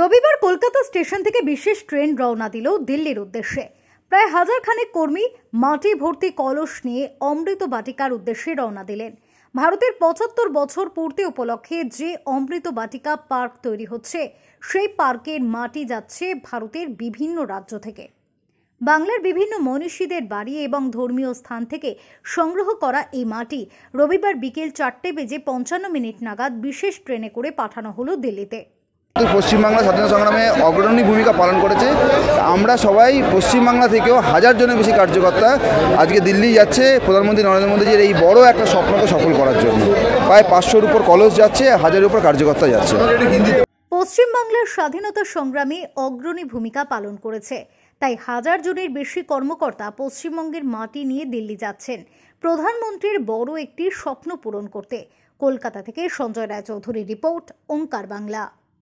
রবিবার কলকাতা স্টেশন থেকে বিশেষ ট্রেন রওনা দিল দিল্লির উদ্দেশ্যে প্রায় হাজার খানেক কর্মী মাটি ভর্তি কলস নিয়ে অমৃত বাটিকার উদ্দেশ্যে রওনা দিলেন ভারতের পঁচাত্তর বছর পূর্তি উপলক্ষে যে অমৃত বাটিকা পার্ক তৈরি হচ্ছে সেই পার্কের মাটি যাচ্ছে ভারতের বিভিন্ন রাজ্য থেকে বাংলার বিভিন্ন মনীষীদের বাড়ি এবং ধর্মীয় স্থান থেকে সংগ্রহ করা এই মাটি রবিবার বিকেল চারটে বেজে পঞ্চান্ন মিনিট নাগাদ বিশেষ ট্রেনে করে পাঠানো হলো দিল্লিতে পশ্চিমবাংলা স্বাধীনতা সংগ্রামে অগ্রণী ভূমিকা পালন করেছে আমরা সবাই পশ্চিমবাংলা থেকেও হাজার জনের বেশি কার্যকর্তা আজকে দিল্লি যাচ্ছে প্রধানমন্ত্রী নরেন্দ্র মোদীজির এই বড় একটা স্বপ্নকে সফল করার জন্য প্রায় পাঁচশোর উপর কলেজ যাচ্ছে হাজারের উপর কার্যকর্তা যাচ্ছে পশ্চিমবাংলার স্বাধীনতা সংগ্রামে অগ্রণী ভূমিকা পালন করেছে তাই হাজার জনের বেশি কর্মকর্তা পশ্চিমবঙ্গের মাটি নিয়ে দিল্লি যাচ্ছেন প্রধানমন্ত্রীর বড় একটি স্বপ্ন পূরণ করতে কলকাতা থেকে সঞ্জয় রায়চৌধুরীর রিপোর্ট ওঙ্কার বাংলা